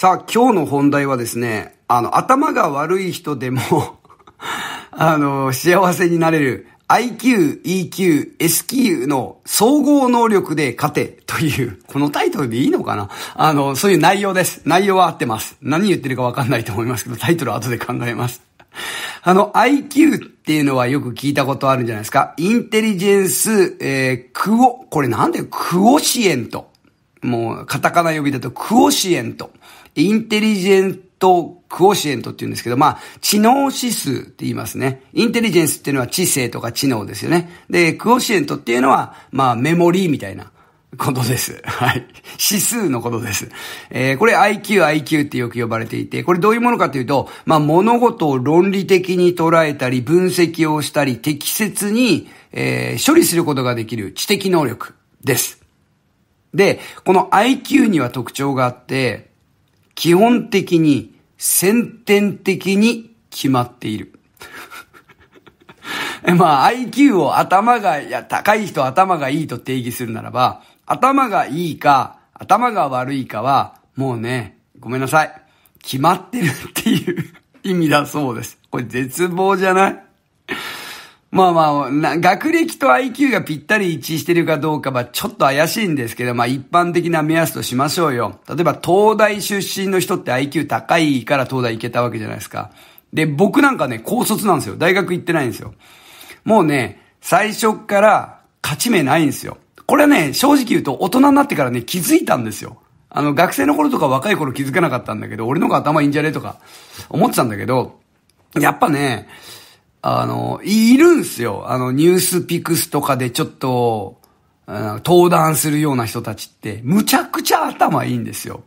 さあ、今日の本題はですね、あの、頭が悪い人でも あの、幸せになれる IQ、EQ、SQ の総合能力で勝てという、このタイトルでいいのかなあの、そういう内容です。内容は合ってます。何言ってるかわかんないと思いますけど、タイトルは後で考えます。あの、IQ っていうのはよく聞いたことあるんじゃないですかインテリジェンス、えー、クオ、これなんでクオシエント。もう、カタカナ呼びだとクオシエント。インテリジェントクオシエントって言うんですけど、まあ、知能指数って言いますね。インテリジェンスっていうのは知性とか知能ですよね。で、クオシエントっていうのは、まあ、メモリーみたいな。ことです。はい。指数のことです。えー、これ IQ、IQ ってよく呼ばれていて、これどういうものかというと、まあ、物事を論理的に捉えたり、分析をしたり、適切に、えー、処理することができる知的能力です。で、この IQ には特徴があって、基本的に先天的に決まっている。まあ IQ を頭が、いや、高い人頭がいいと定義するならば、頭がいいか、頭が悪いかは、もうね、ごめんなさい。決まってるっていう意味だそうです。これ絶望じゃないまあまあ、な学歴と IQ がぴったり一致してるかどうかはちょっと怪しいんですけど、まあ一般的な目安としましょうよ。例えば東大出身の人って IQ 高いから東大行けたわけじゃないですか。で、僕なんかね、高卒なんですよ。大学行ってないんですよ。もうね、最初から勝ち目ないんですよ。これね、正直言うと大人になってからね、気づいたんですよ。あの、学生の頃とか若い頃気づかなかったんだけど、俺の方が頭いいんじゃねとか思ってたんだけど、やっぱね、あの、いるんすよ。あの、ニュースピクスとかでちょっと、登壇するような人たちって、むちゃくちゃ頭いいんですよ。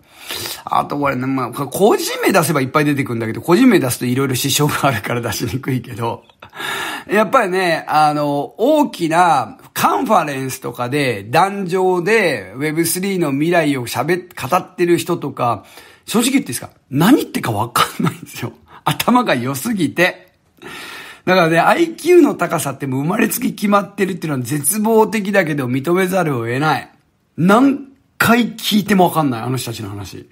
あとこれね、まあ、個人名出せばいっぱい出てくるんだけど、個人名出すと色々支障があるから出しにくいけど、やっぱりね、あの、大きなカンファレンスとかで、壇上で Web3 の未来を喋っ、語ってる人とか、正直言っていいですか何言ってかわかんないんですよ。頭が良すぎて。だからね、IQ の高さってもう生まれつき決まってるっていうのは絶望的だけど認めざるを得ない。何回聞いてもわかんない、あの人たちの話。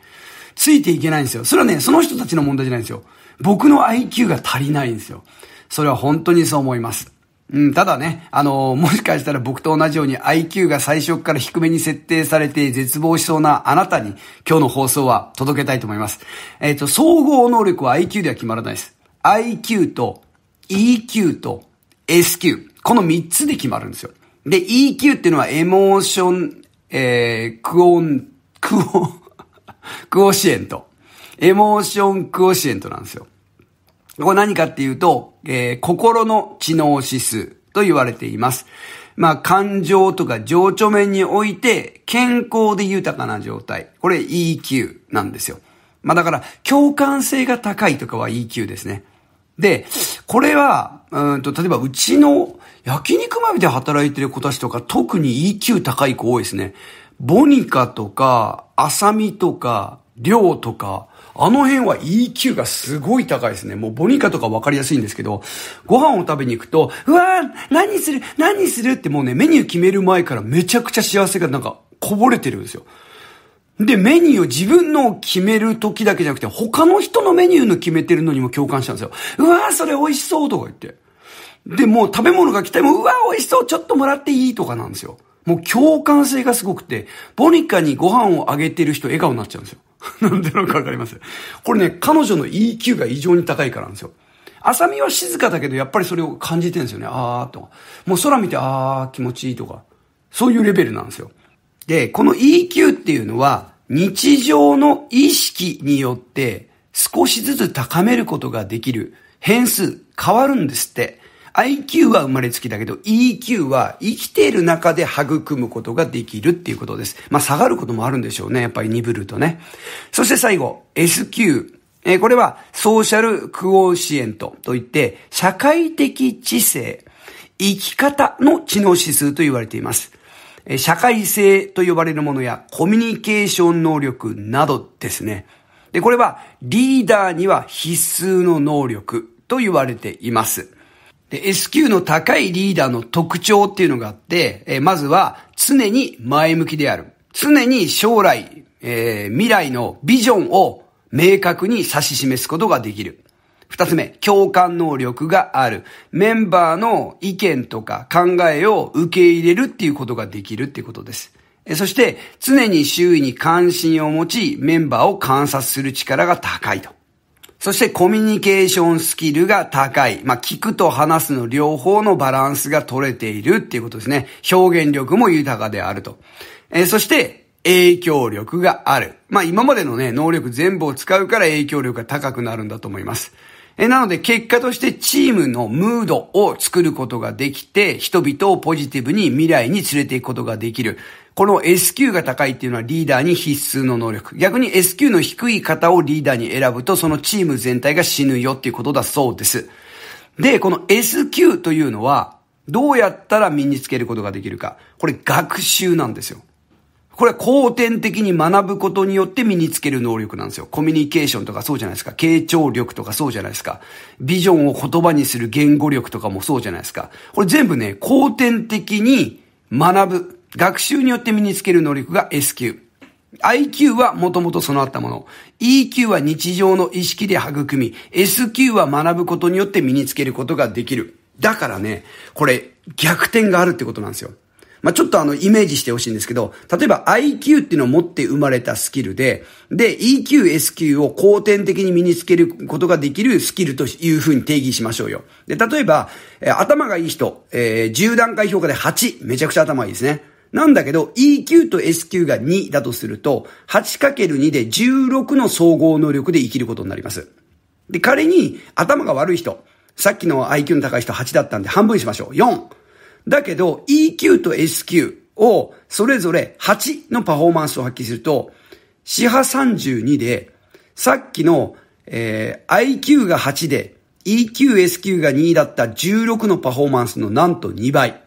ついていけないんですよ。それはね、その人たちの問題じゃないんですよ。僕の IQ が足りないんですよ。それは本当にそう思います。うん、ただね、あのー、もしかしたら僕と同じように IQ が最初から低めに設定されて絶望しそうなあなたに今日の放送は届けたいと思います。えっ、ー、と、総合能力は IQ では決まらないです。IQ と EQ と SQ。この3つで決まるんですよ。で、EQ っていうのはエモーション、えー、クオン、クオ、クオシエント。エモーションクオシエントなんですよ。これ何かっていうと、えー、心の知能指数と言われています。まあ、感情とか情緒面において、健康で豊かな状態。これ EQ なんですよ。まあだから、共感性が高いとかは EQ ですね。で、これは、うんと、例えばうちの焼肉まみで働いてる子たちとか、特に EQ 高い子多いですね。ボニカとか、アサミとか、リョウとか、あの辺は EQ がすごい高いですね。もうボニカとかわかりやすいんですけど、ご飯を食べに行くと、うわー何する何するってもうね、メニュー決める前からめちゃくちゃ幸せがなんかこぼれてるんですよ。で、メニューを自分の決める時だけじゃなくて、他の人のメニューの決めてるのにも共感したんですよ。うわー、それ美味しそうとか言って。で、もう食べ物が来ても、うわー、美味しそうちょっともらっていいとかなんですよ。もう共感性がすごくて、ボニカにご飯をあげてる人笑顔になっちゃうんですよ。なんでなんかわかりますこれね、彼女の EQ が異常に高いからなんですよ。浅見は静かだけど、やっぱりそれを感じてるんですよね。あーともう空見て、あー気持ちいいとか。そういうレベルなんですよ。で、この EQ っていうのは、日常の意識によって少しずつ高めることができる変数変わるんですって。IQ は生まれつきだけど EQ は生きている中で育むことができるっていうことです。まあ下がることもあるんでしょうね。やっぱり鈍るとね。そして最後、SQ。えー、これはソーシャルクオーシエントといって社会的知性、生き方の知能指数と言われています。社会性と呼ばれるものやコミュニケーション能力などですね。で、これはリーダーには必須の能力と言われています。で、SQ の高いリーダーの特徴っていうのがあって、えまずは常に前向きである。常に将来、えー、未来のビジョンを明確に指し示すことができる。二つ目、共感能力がある。メンバーの意見とか考えを受け入れるっていうことができるっていうことです。そして、常に周囲に関心を持ち、メンバーを観察する力が高いと。そしてコミュニケーションスキルが高い。まあ、聞くと話すの両方のバランスが取れているっていうことですね。表現力も豊かであると。えー、そして、影響力がある。まあ、今までのね、能力全部を使うから影響力が高くなるんだと思います。えなので結果としてチームのムードを作ることができて、人々をポジティブに未来に連れていくことができる。この S q が高いっていうのはリーダーに必須の能力。逆に S q の低い方をリーダーに選ぶと、そのチーム全体が死ぬよっていうことだそうです。で、この S q というのは、どうやったら身につけることができるか。これ学習なんですよ。これは後天的に学ぶことによって身につける能力なんですよ。コミュニケーションとかそうじゃないですか。傾聴力とかそうじゃないですか。ビジョンを言葉にする言語力とかもそうじゃないですか。これ全部ね、後天的に学ぶ。学習によって身につける能力が S 級。IQ はもともと備わったもの。EQ は日常の意識で育み、SQ は学ぶことによって身につけることができる。だからね、これ逆転があるってことなんですよ。まあ、ちょっとあの、イメージしてほしいんですけど、例えば IQ っていうのを持って生まれたスキルで、で、EQ、SQ を後天的に身につけることができるスキルというふうに定義しましょうよ。で、例えば、え頭がいい人、えー、10段階評価で8、めちゃくちゃ頭いいですね。なんだけど、EQ と SQ が2だとすると、8×2 で16の総合能力で生きることになります。で、仮に頭が悪い人、さっきの IQ の高い人8だったんで半分にしましょう。4。だけど EQ と SQ をそれぞれ8のパフォーマンスを発揮すると、四波32で、さっきの、えー、IQ が8で、EQ、SQ が2だった16のパフォーマンスのなんと2倍。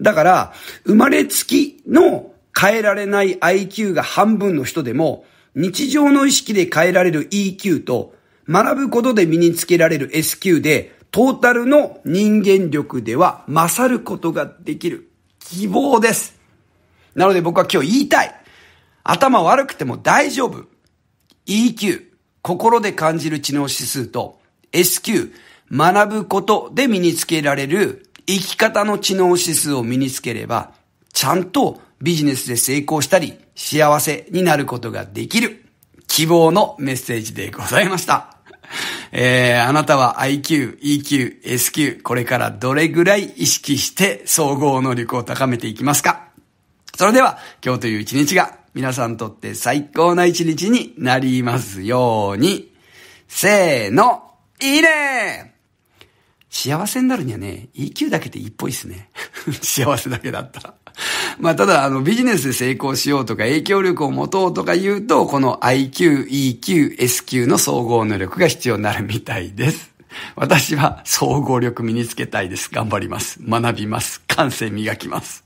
だから、生まれつきの変えられない IQ が半分の人でも、日常の意識で変えられる EQ と、学ぶことで身につけられる SQ で、トータルの人間力では勝ることができる希望です。なので僕は今日言いたい。頭悪くても大丈夫。EQ、心で感じる知能指数と SQ、学ぶことで身につけられる生き方の知能指数を身につければ、ちゃんとビジネスで成功したり、幸せになることができる。希望のメッセージでございました。えー、あなたは IQ、EQ、SQ、これからどれぐらい意識して総合能力を高めていきますかそれでは、今日という一日が皆さんにとって最高な一日になりますように。せーの、いいね幸せになるにはね、EQ だけでいいっぽいっすね。幸せだけだったら。まあ、ただ、あの、ビジネスで成功しようとか、影響力を持とうとか言うと、この IQ、EQ、SQ の総合能力が必要になるみたいです。私は総合力身につけたいです。頑張ります。学びます。感性磨きます。